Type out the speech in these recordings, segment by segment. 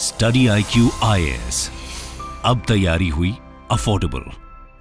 study I Q I अब तैयारी हुई अफोर्डेबल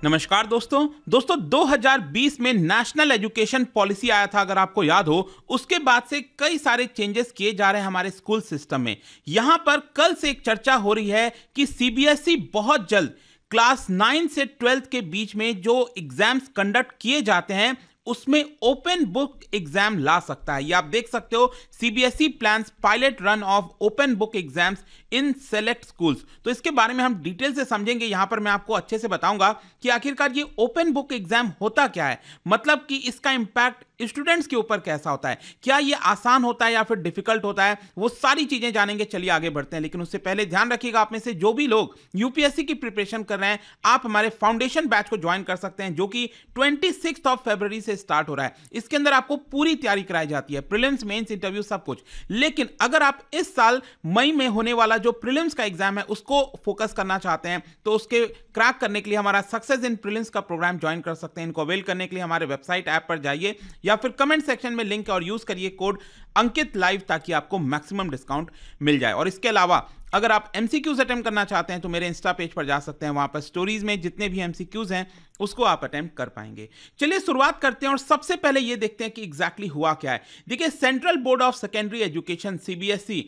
नमस्कार दोस्तों दोस्तों 2020 में नेशनल एजुकेशन पॉलिसी आया था अगर आपको याद हो उसके बाद से कई सारे चेंजेस किए जा रहे हैं हमारे स्कूल सिस्टम में यहां पर कल से एक चर्चा हो रही है कि सीबीएसई e बहुत जल्द क्लास नाइन से ट्वेल्थ के बीच में जो एग्जाम्स कंडक्ट किए जाते हैं उसमें ओपन बुक एग्जाम ला सकता है ये आप देख सकते हो CBSE plan pilot run of open book exams in select schools तो इसके बारे में हम डिटेल से समझेंगे यहां पर मैं आपको अच्छे से बताऊंगा कि आखिरकार ये ओपन बुक एग्जाम होता क्या है मतलब कि इसका इंपैक्ट स्टूडेंट्स के ऊपर कैसा होता है क्या ये आसान होता है या फिर डिफिकल्ट होता है वो सारी चीजें जानेंगे चलिए आगे बढ़ते हैं लेकिन उससे पहले ध्यान रखिएगा आप में से जो भी लोग यूपीएससी की प्रिपरेशन कर रहे हैं आप हमारे फाउंडेशन बैच को ज्वाइन कर सकते हैं जो कि ट्वेंटी ऑफ फेबर से से स्टार्ट हो रहा है इसके अंदर आपको पूरी तैयारी कराई जाती है प्रिलिम्स मेंस इंटरव्यू सब कुछ लेकिन अगर आप इस साल मई में होने वाला जो प्रिलिम्स का एग्जाम है उसको फोकस करना चाहते हैं तो उसके क्रैक करने के लिए हमारा सक्सेस इन प्रिलिम्स का प्रोग्राम ज्वाइन कर सकते हैं इनको अवेल करने के लिए हमारे वेबसाइट ऐप पर जाइए या फिर कमेंट सेक्शन में लिंक और यूज करिए कोड अंकित लाइव ताकि आपको मैक्सिमम डिस्काउंट मिल जाए और इसके अलावा अगर आप एम अटैम्प्ट करना चाहते हैं तो मेरे इंस्टा पेज पर जा सकते हैं वहां पर स्टोरीज में जितने भी एम हैं उसको आप अटैम्प्ट कर पाएंगे चलिए शुरुआत करते हैं और सबसे पहले ये देखते हैं कि एग्जैक्टली exactly हुआ क्या है देखिए central board of secondary education CBSE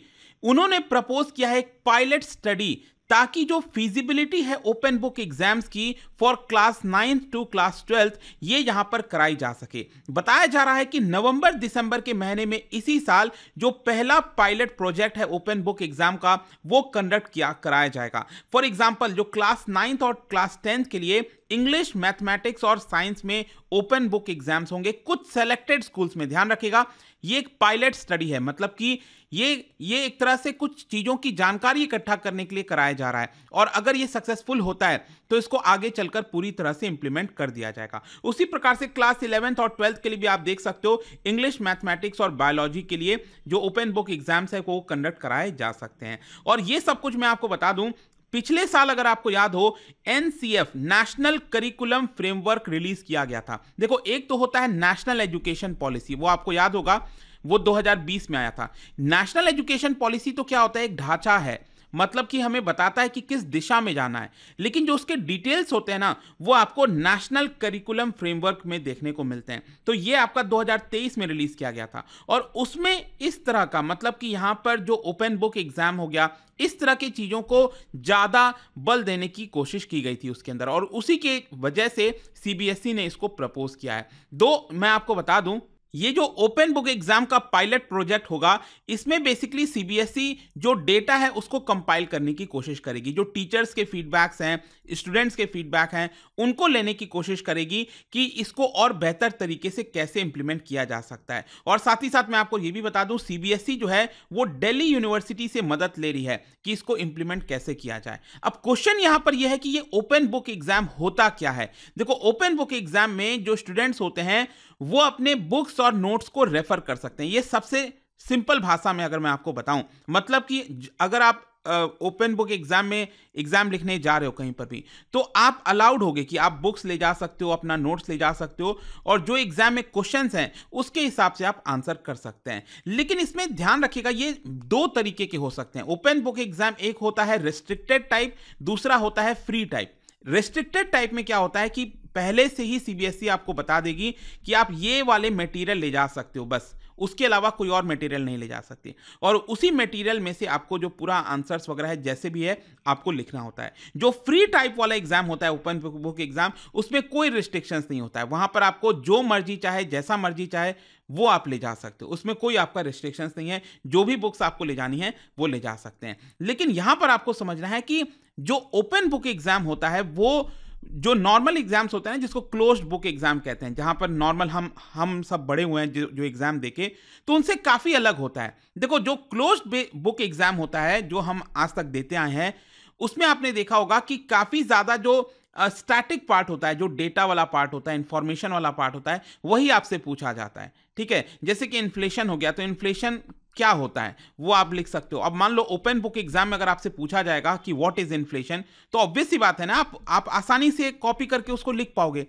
उन्होंने प्रपोज किया है एक पायलट स्टडी ताकि जो फिजिबिलिटी है ओपन बुक एग्जाम्स की for class ninth to class twelfth ये यहाँ पर कराई जा सके बताया जा रहा है कि नवंबर दिसंबर के महीने में इसी साल जो पहला पायलट प्रोजेक्ट है ओपन बुक एग्जाम का वो कंडक्ट किया कराया जाएगा फॉर एग्जाम्पल जो क्लास नाइन्थ और क्लास टेंथ के लिए इंग्लिश मैथमेटिक्स और साइंस में ओपन बुक एग्जाम्स होंगे कुछ सेलेक्टेड स्कूल्स में ध्यान रखिएगा ये एक पायलट स्टडी है मतलब कि ये ये एक तरह से कुछ चीज़ों की जानकारी इकट्ठा करने के लिए कराया जा रहा है और अगर ये सक्सेसफुल होता है तो इसको आगे चलकर पूरी तरह से इंप्लीमेंट कर दिया जाएगा उसी प्रकार से क्लास इलेवेंथ और ट्वेल्थ के लिए भी आप देख सकते हो इंग्लिश मैथमेटिक्स और बायोलॉजी के लिए जो ओपन बुक एग्जाम्स है वो कंडक्ट कराए जा सकते हैं और ये सब कुछ मैं आपको बता दूं पिछले साल अगर आपको याद हो NCF national curriculum framework release किया गया था देखो एक तो होता है नेशनल एजुकेशन पॉलिसी वो आपको याद होगा वो 2020 में आया था नेशनल एजुकेशन पॉलिसी तो क्या होता है एक ढांचा है मतलब कि हमें बताता है कि किस दिशा में जाना है लेकिन जो उसके डिटेल्स होते हैं ना वो आपको नेशनल करिकुलम फ्रेमवर्क में देखने को मिलते हैं तो ये आपका 2023 में रिलीज किया गया था और उसमें इस तरह का मतलब कि यहाँ पर जो ओपन बुक एग्जाम हो गया इस तरह की चीज़ों को ज़्यादा बल देने की कोशिश की गई थी उसके अंदर और उसी के वजह से सीबीएसई e ने इसको प्रपोज किया है दो मैं आपको बता दूं ये जो ओपन बुक एग्जाम का पायलट प्रोजेक्ट होगा इसमें बेसिकली सीबीएसई e जो डेटा है उसको कंपाइल करने की कोशिश करेगी जो टीचर्स के फीडबैक्स हैं स्टूडेंट्स के फीडबैक हैं उनको लेने की कोशिश करेगी कि इसको और बेहतर तरीके से कैसे इंप्लीमेंट किया जा सकता है और साथ ही साथ मैं आपको ये भी बता दूं सीबीएसई e जो है वो डेली यूनिवर्सिटी से मदद ले रही है कि इसको इंप्लीमेंट कैसे किया जाए अब क्वेश्चन यहां पर यह है कि ये ओपन बुक एग्जाम होता क्या है देखो ओपन बुक एग्जाम में जो स्टूडेंट्स होते हैं वो अपने बुक्स और नोट्स को रेफर कर सकते हैं ये सबसे सिंपल भाषा में अगर मैं आपको बताऊं मतलब कि अगर आप ओपन बुक एग्जाम में एग्जाम लिखने जा रहे हो कहीं पर भी तो आप अलाउड होगे कि आप बुक्स ले जा सकते हो अपना नोट्स ले जा सकते हो और जो एग्जाम में क्वेश्चंस हैं उसके हिसाब से आप आंसर कर सकते हैं लेकिन इसमें ध्यान रखिएगा ये दो तरीके के हो सकते हैं ओपन बुक एग्जाम एक होता है रेस्ट्रिक्टेड टाइप दूसरा होता है फ्री टाइप रेस्ट्रिक्टेड टाइप में क्या होता है कि पहले से ही सीबीएसई e आपको बता देगी कि आप ये वाले मटेरियल ले जा सकते हो बस उसके अलावा कोई और मटेरियल नहीं ले जा सकते और उसी मटेरियल में से आपको जो पूरा आंसर्स वगैरह है जैसे भी है आपको लिखना होता है जो फ्री टाइप वाला एग्जाम होता है ओपन बुक एग्जाम उसमें कोई रिस्ट्रिक्शंस नहीं होता है वहां पर आपको जो मर्जी चाहे जैसा मर्जी चाहे वो आप ले जा सकते हो उसमें कोई आपका रिस्ट्रिक्शंस नहीं है जो भी बुक्स आपको ले जानी है वो ले जा सकते हैं लेकिन यहां पर आपको समझना है कि जो ओपन बुक एग्जाम होता है वो जो नॉर्मल एग्जाम्स होते हैं जिसको क्लोज बुक एग्जाम कहते हैं जहां पर नॉर्मल हम हम सब बड़े हुए हैं जो जो एग्जाम देके तो उनसे काफ़ी अलग होता है देखो जो क्लोज बुक एग्जाम होता है जो हम आज तक देते आए हैं उसमें आपने देखा होगा कि काफ़ी ज़्यादा जो स्टैटिक uh, पार्ट होता है जो डेटा वाला पार्ट होता है इन्फॉर्मेशन वाला पार्ट होता है वही आपसे पूछा जाता है ठीक है जैसे कि इन्फ्लेशन हो गया तो इन्फ्लेशन क्या होता है वो आप लिख सकते हो अब मान लो ओपन बुक एग्जाम में अगर आपसे पूछा जाएगा कि व्हाट इज इन्फ्लेशन तो ऑब्वियस ही बात है ना आप आप आसानी से कॉपी करके उसको लिख पाओगे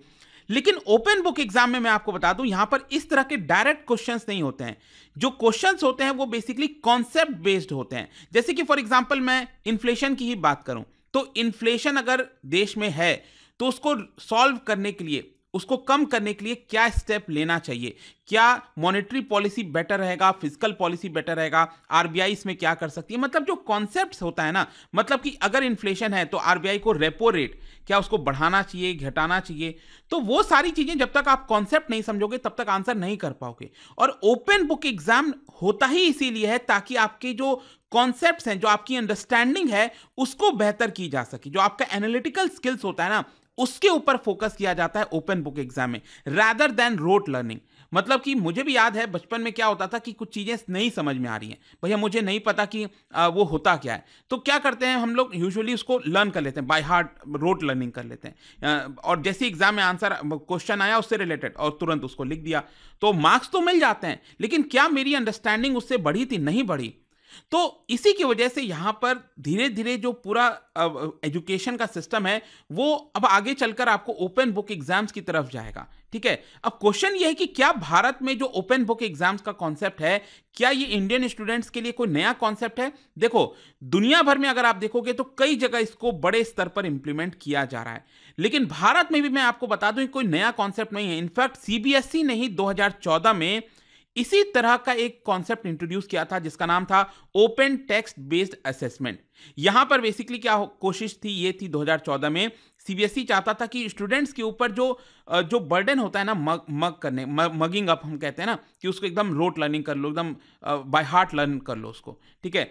लेकिन ओपन बुक एग्जाम में मैं आपको बता दूं यहां पर इस तरह के डायरेक्ट क्वेश्चंस नहीं होते हैं जो क्वेश्चंस होते हैं वो बेसिकली कॉन्सेप्ट बेस्ड होते हैं जैसे कि फॉर एग्जाम्पल मैं इन्फ्लेशन की ही बात करूं तो इन्फ्लेशन अगर देश में है तो उसको सॉल्व करने के लिए उसको कम करने के लिए क्या स्टेप लेना चाहिए क्या मॉनेटरी पॉलिसी बेटर रहेगा फिजिकल पॉलिसी बेटर रहेगा आरबीआई इसमें क्या कर सकती है मतलब जो कॉन्सेप्ट होता है ना मतलब कि अगर इन्फ्लेशन है तो आरबीआई को रेपो रेट क्या उसको बढ़ाना चाहिए घटाना चाहिए तो वो सारी चीज़ें जब तक आप कॉन्सेप्ट नहीं समझोगे तब तक आंसर नहीं कर पाओगे और ओपन बुक एग्जाम होता ही इसीलिए है ताकि आपके जो कॉन्सेप्ट्स हैं जो आपकी अंडरस्टैंडिंग है उसको बेहतर की जा सके जो आपका एनालिटिकल स्किल्स होता है ना उसके ऊपर फोकस किया जाता है ओपन बुक एग्जाम में रैदर देन रोट लर्निंग मतलब कि मुझे भी याद है बचपन में क्या होता था कि कुछ चीज़ें नहीं समझ में आ रही हैं भैया मुझे नहीं पता कि वो होता क्या है तो क्या करते हैं हम लोग यूजुअली उसको लर्न कर लेते हैं बाय हार्ट रोट लर्निंग कर लेते हैं और जैसे एग्जाम में आंसर क्वेश्चन आया उससे रिलेटेड और तुरंत उसको लिख दिया तो मार्क्स तो मिल जाते हैं लेकिन क्या मेरी अंडरस्टैंडिंग उससे बढ़ी थी नहीं बढ़ी तो इसी की वजह से यहाँ पर धीरे धीरे जो पूरा एजुकेशन का सिस्टम है वो अब आगे चलकर आपको ओपन बुक एग्जाम्स की तरफ जाएगा ठीक है अब क्वेश्चन ये है कि क्या भारत में जो ओपन बुक एग्जाम्स का कॉन्सेप्ट है क्या ये इंडियन स्टूडेंट्स के लिए कोई नया कॉन्सेप्ट है देखो दुनिया भर में अगर आप देखोगे तो कई जगह इसको बड़े स्तर पर इंप्लीमेंट किया जा रहा है लेकिन भारत में भी मैं आपको बता दूं कोई नया कॉन्सेप्ट नहीं है इनफैक्ट सीबीएसई ने ही दो में इसी तरह का एक कॉन्सेप्ट इंट्रोड्यूस किया था जिसका नाम था ओपन टेक्स्ट बेस्ड असेसमेंट यहां पर बेसिकली क्या कोशिश थी ये थी 2014 में सीबीएसई e चाहता था कि स्टूडेंट्स के ऊपर जो जो बर्डन होता है ना मग मग करने मगिंग अप हम कहते हैं ना कि उसको एकदम रोट लर्निंग कर लो एकदम बाय हार्ट लर्न कर लो उसको ठीक है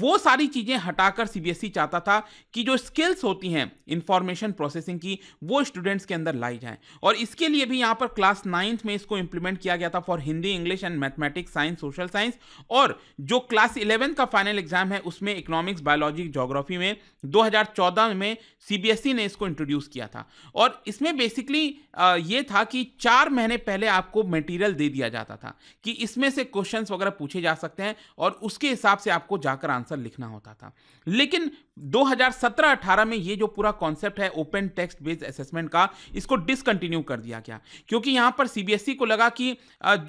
वो सारी चीज़ें हटाकर सीबीएसई e चाहता था कि जो स्किल्स होती हैं इंफॉर्मेशन प्रोसेसिंग की वो स्टूडेंट्स के अंदर लाई जाएँ और इसके लिए भी यहाँ पर क्लास नाइन्थ में इसको इंप्लीमेंट किया गया था for Hindi English and mathematics science social science और जो क्लास इलेवेंथ का फाइनल एग्जाम है उसमें इकोनॉमिक्स बायोलॉजी जोग्राफी में 2014 में सीबीएसई e ने इसको इंट्रोड्यूस किया था और इसमें बेसिकली ये था कि चार महीने पहले आपको मटेरियल दे दिया जाता था कि इसमें से क्वेश्चंस वगैरह पूछे जा सकते हैं और उसके हिसाब से आपको जाकर आंसर लिखना होता था लेकिन 2017-18 में ये जो पूरा कॉन्सेप्ट है ओपन टेक्स्ट बेस्ड असेसमेंट का इसको डिसकंटिन्यू कर दिया गया क्योंकि यहाँ पर सीबीएसई e को लगा कि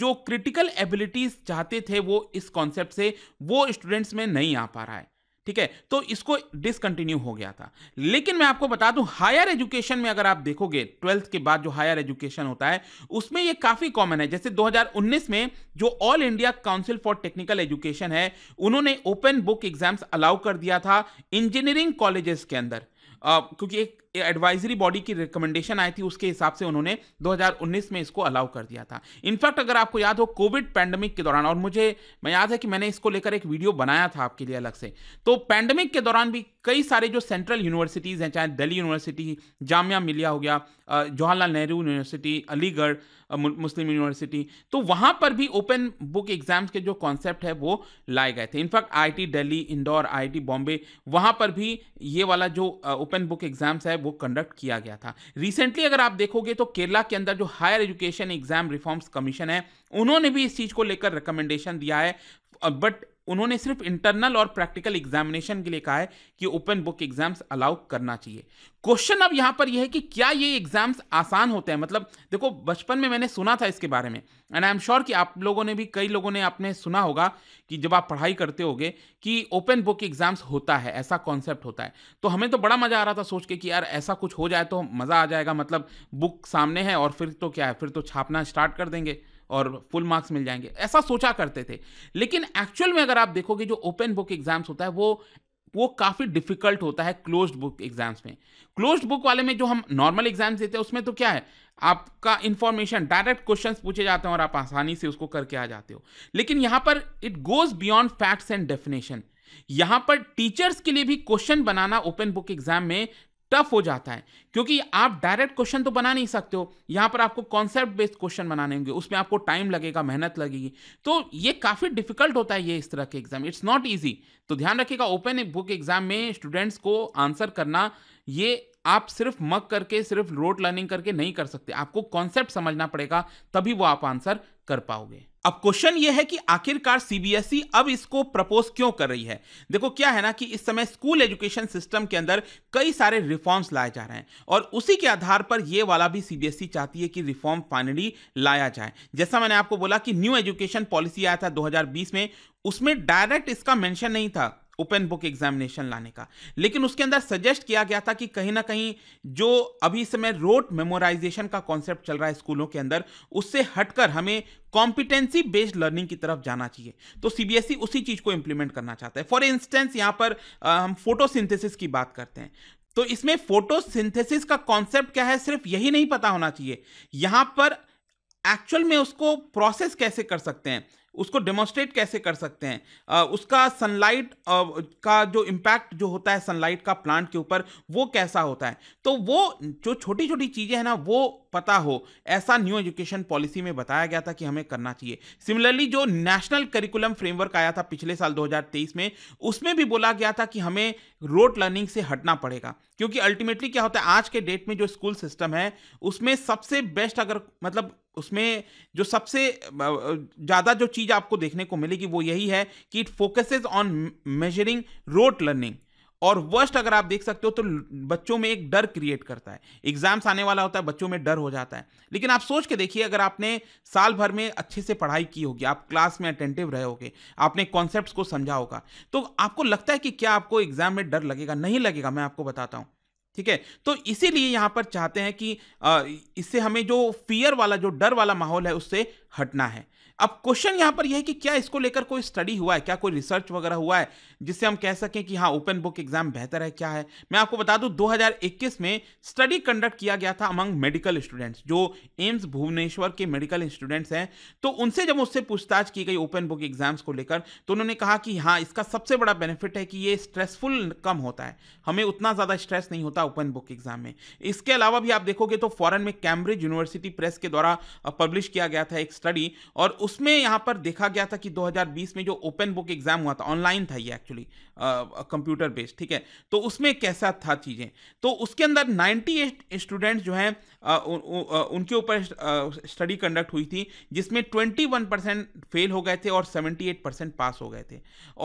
जो क्रिटिकल एबिलिटीज चाहते थे वो इस कॉन्सेप्ट से वो स्टूडेंट्स में नहीं आ पा रहा है ठीक है तो इसको डिसकंटिन्यू हो गया था लेकिन मैं आपको बता दूं हायर एजुकेशन में अगर आप देखोगे ट्वेल्थ के बाद जो हायर एजुकेशन होता है उसमें ये काफ़ी कॉमन है जैसे 2019 में जो all India council for technical education है उन्होंने ओपन बुक एग्जाम्स अलाउ कर दिया था इंजीनियरिंग कॉलेजेस के अंदर Uh, क्योंकि एक एडवाइजरी बॉडी की रिकमेंडेशन आई थी उसके हिसाब से उन्होंने 2019 में इसको अलाउ कर दिया था इनफैक्ट अगर आपको याद हो कोविड पैंडमिक के दौरान और मुझे मैं याद है कि मैंने इसको लेकर एक वीडियो बनाया था आपके लिए अलग से तो पैंडमिक के दौरान भी कई सारे जो सेंट्रल यूनिवर्सिटीज़ हैं चाहे दिल्ली यूनिवर्सिटी जामिया मिलिया हो गया Jawaharlal Nehru University Aligarh Muslim University तो वहाँ पर भी ओपन बुक एग्जाम्स के जो कॉन्सेप्ट है वो लाए गए थे in fact IIT Delhi Indore IIT Bombay वहाँ पर भी ये वाला जो ओपन बुक एग्जाम्स है वो कंडक्ट किया गया था रिसेंटली अगर आप देखोगे तो केरला के अंदर जो higher education exam reforms commission है उन्होंने भी इस चीज़ को लेकर रिकमेंडेशन दिया है बट उन्होंने सिर्फ इंटरनल और प्रैक्टिकल एग्जामिनेशन के लिए कहा है कि ओपन बुक एग्जाम्स अलाउ करना चाहिए क्वेश्चन अब यहां पर यह है कि क्या ये एग्जाम्स आसान होते हैं मतलब देखो बचपन में मैंने सुना था इसके बारे में एंड आई एम श्योर कि आप लोगों ने भी कई लोगों ने आपने सुना होगा कि जब आप पढ़ाई करते होगे कि ओपन बुक एग्जाम्स होता है ऐसा कॉन्सेप्ट होता है तो हमें तो बड़ा मज़ा आ रहा था सोच के कि यार ऐसा कुछ हो जाए तो मज़ा आ जाएगा मतलब बुक सामने है और फिर तो क्या है फिर तो छापना स्टार्ट कर देंगे और फुल मार्क्स मिल जाएंगे ऐसा सोचा करते थे लेकिन एक्चुअल में अगर आप देखोगे जो ओपन बुक एग्जाम्स होता है वो वो काफ़ी डिफिकल्ट होता है क्लोज बुक एग्जाम्स में क्लोज बुक वाले में जो हम नॉर्मल एग्जाम्स देते हैं उसमें तो क्या है आपका इंफॉर्मेशन डायरेक्ट क्वेश्चंस पूछे जाते हैं और आप आसानी से उसको करके आ जाते हो लेकिन यहाँ पर it goes beyond facts and definition यहाँ पर टीचर्स के लिए भी क्वेश्चन बनाना ओपन बुक एग्जाम में टफ हो जाता है क्योंकि आप डायरेक्ट क्वेश्चन तो बना नहीं सकते हो यहाँ पर आपको कॉन्सेप्ट बेस्ड क्वेश्चन बनाने होंगे उसमें आपको टाइम लगेगा मेहनत लगेगी तो ये काफ़ी डिफिकल्ट होता है ये इस तरह के एग्जाम इट्स नॉट ईजी तो ध्यान रखिएगा ओपन बुक एग्जाम में स्टूडेंट्स को आंसर करना ये आप सिर्फ मक करके सिर्फ रोड लर्निंग करके नहीं कर सकते आपको कॉन्सेप्ट समझना पड़ेगा तभी वो आप आंसर कर पाओगे अब क्वेश्चन ये है कि आखिरकार सीबीएसई e अब इसको प्रपोज क्यों कर रही है देखो क्या है ना कि इस समय स्कूल एजुकेशन सिस्टम के अंदर कई सारे रिफॉर्म्स लाए जा रहे हैं और उसी के आधार पर यह वाला भी सीबीएसई e चाहती है कि रिफॉर्म फाइनली लाया जाए जैसा मैंने आपको बोला कि न्यू एजुकेशन पॉलिसी आया था 2020 में उसमें डायरेक्ट इसका मेंशन नहीं था ओपन बुक एग्जामिनेशन लाने का लेकिन उसके अंदर सजेस्ट किया गया था कि कहीं ना कहीं जो अभी समय रोट मेमोराइजेशन का कॉन्सेप्ट चल रहा है स्कूलों के अंदर उससे हटकर हमें कॉम्पिटेंसी बेस्ड लर्निंग की तरफ जाना चाहिए तो सीबीएसई उसी चीज को इंप्लीमेंट करना चाहता है फॉर इंस्टेंस यहां पर आ, हम फोटोसिंथेसिस की बात करते हैं तो इसमें फोटोसिंथेसिस का कॉन्सेप्ट क्या है सिर्फ यही नहीं पता होना चाहिए यहां पर एक्चुअल में उसको प्रोसेस कैसे कर सकते हैं उसको डेमोस्ट्रेट कैसे कर सकते हैं आ, उसका सनलाइट का जो इम्पैक्ट जो होता है सनलाइट का प्लांट के ऊपर वो कैसा होता है तो वो जो छोटी छोटी चीज़ें हैं ना वो पता हो ऐसा न्यू एजुकेशन पॉलिसी में बताया गया था कि हमें करना चाहिए सिमिलरली जो नेशनल करिकुलम फ्रेमवर्क आया था पिछले साल 2023 में उसमें भी बोला गया था कि हमें रोट लर्निंग से हटना पड़ेगा क्योंकि अल्टीमेटली क्या होता है आज के डेट में जो स्कूल सिस्टम है उसमें सबसे बेस्ट अगर मतलब उसमें जो सबसे ज़्यादा जो चीज़ आपको देखने को मिलेगी वो यही है कि it focuses on measuring rote learning और वर्स्ट अगर आप देख सकते हो तो बच्चों में एक डर क्रिएट करता है एग्जाम्स आने वाला होता है बच्चों में डर हो जाता है लेकिन आप सोच के देखिए अगर आपने साल भर में अच्छे से पढ़ाई की होगी आप क्लास में अटेंटिव रहे होगे आपने कॉन्सेप्ट को समझा होगा तो आपको लगता है कि क्या आपको एग्जाम में डर लगेगा नहीं लगेगा मैं आपको बताता हूँ ठीक है तो इसीलिए यहां पर चाहते हैं कि इससे हमें जो फियर वाला जो डर वाला माहौल है उससे हटना है अब क्वेश्चन यहां पर यह है कि क्या इसको लेकर कोई स्टडी हुआ है क्या कोई रिसर्च वगैरह हुआ है जिससे हम कह सकें कि हाँ ओपन बुक एग्जाम बेहतर है क्या है मैं आपको बता दूं 2021 में स्टडी कंडक्ट किया गया था अमंग मेडिकल स्टूडेंट्स जो एम्स भुवनेश्वर के मेडिकल स्टूडेंट्स हैं तो उनसे जब उससे पूछताछ की गई ओपन बुक एग्जाम्स को लेकर तो उन्होंने कहा कि हाँ इसका सबसे बड़ा बेनिफिट है कि ये स्ट्रेसफुल कम होता है हमें उतना ज़्यादा स्ट्रेस नहीं होता ओपन बुक एग्जाम में इसके अलावा भी आप देखोगे तो फॉरन में कैम्ब्रिज यूनिवर्सिटी प्रेस के द्वारा पब्लिश किया गया था एक स्टडी और उसमें यहाँ पर देखा गया था कि 2020 में जो ओपन बुक एग्ज़ाम हुआ था ऑनलाइन था ये एक्चुअली कंप्यूटर बेस्ड ठीक है तो उसमें कैसा था चीज़ें तो उसके अंदर 98 स्टूडेंट्स जो हैं उनके ऊपर स्टडी कंडक्ट हुई थी जिसमें 21 परसेंट फेल हो गए थे और 78 परसेंट पास हो गए थे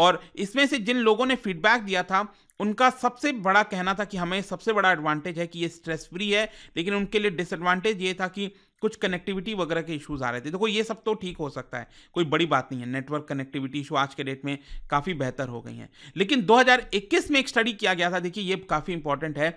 और इसमें से जिन लोगों ने फीडबैक दिया था उनका सबसे बड़ा कहना था कि हमें सबसे बड़ा एडवांटेज है कि ये स्ट्रेस फ्री है लेकिन उनके लिए डिसएडवांटेज ये था कि कुछ कनेक्टिविटी वगैरह के इशूज़ आ रहे थे देखो ये सब तो ठीक हो सकता है कोई बड़ी बात नहीं है नेटवर्क कनेक्टिविटी इशू आज के डेट में काफ़ी बेहतर हो गई हैं लेकिन 2021 में एक स्टडी किया गया था देखिए ये काफ़ी इंपॉर्टेंट है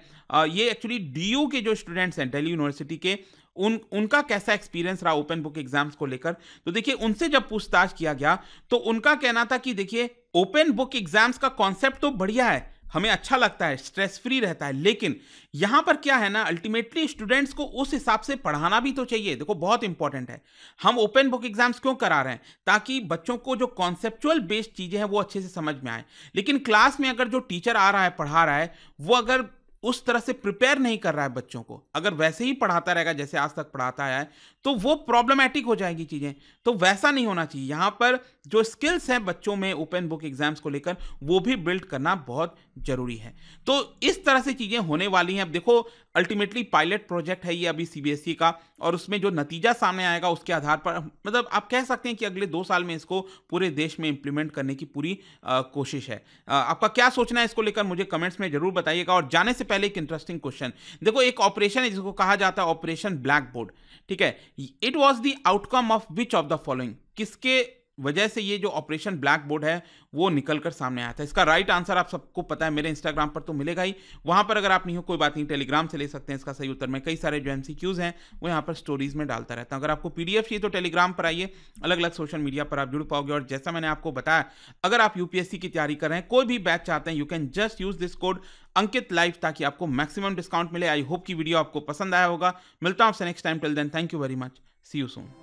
ये एक्चुअली डी के जो स्टूडेंट्स हैं दिल्ली यूनिवर्सिटी के उन उनका कैसा एक्सपीरियंस रहा ओपन बुक एग्जाम्स को लेकर तो देखिए उनसे जब पूछताछ किया गया तो उनका कहना था कि देखिए ओपन बुक एग्जाम्स का कॉन्सेप्ट तो बढ़िया है हमें अच्छा लगता है स्ट्रेस फ्री रहता है लेकिन यहाँ पर क्या है ना अल्टीमेटली स्टूडेंट्स को उस हिसाब से पढ़ाना भी तो चाहिए देखो बहुत इंपॉर्टेंट है हम ओपन बुक एग्जाम्स क्यों करा रहे हैं ताकि बच्चों को जो कॉन्सेप्चुअल बेस्ड चीज़ें हैं वो अच्छे से समझ में आए लेकिन क्लास में अगर जो टीचर आ रहा है पढ़ा रहा है वो अगर उस तरह से प्रिपेयर नहीं कर रहा है बच्चों को अगर वैसे ही पढ़ाता रहेगा जैसे आज तक पढ़ाता आया है तो वो प्रॉब्लमेटिक हो जाएगी चीज़ें तो वैसा नहीं होना चाहिए यहाँ पर जो स्किल्स हैं बच्चों में ओपन बुक एग्जाम्स को लेकर वो भी बिल्ड करना बहुत ज़रूरी है तो इस तरह से चीज़ें होने वाली हैं अब देखो अल्टीमेटली पायलट प्रोजेक्ट है ये अभी सीबीएसई e का और उसमें जो नतीजा सामने आएगा उसके आधार पर मतलब आप कह सकते हैं कि अगले दो साल में इसको पूरे देश में इंप्लीमेंट करने की पूरी आ, कोशिश है आ, आपका क्या सोचना है इसको लेकर मुझे कमेंट्स में जरूर बताइएगा और जाने से पहले एक इंटरेस्टिंग क्वेश्चन देखो एक ऑपरेशन है जिसको कहा जाता है ऑपरेशन ब्लैक बोर्ड ठीक है it was the outcome of which of the following किसके वजह से ये जो ऑपरेशन ब्लैक बोर्ड है वो निकल कर सामने आया था इसका राइट आंसर आप सबको पता है मेरे इंस्टाग्राम पर तो मिलेगा ही वहां पर अगर आप नहीं हो कोई बात नहीं टेलीग्राम से ले सकते हैं इसका सही उत्तर मैं कई सारे जो एम हैं वो यहाँ पर स्टोरीज में डालता रहता हूँ अगर आपको पी चाहिए तो टेलीग्राम पर आइए अलग अलग सोशल मीडिया पर आप जुड़ पाओगे और जैसा मैंने आपको बताया अगर आप यूपीएससी की तैयारी कर रहे हैं कोई भी बैच चाहते हैं you can just use this code Ankit life ताकि आपको मैक्सिमम डिस्काउंट मिले आई होप की वीडियो आपको पसंद आया होगा मिलता हूँ आपसे next time till then thank you very much see you soon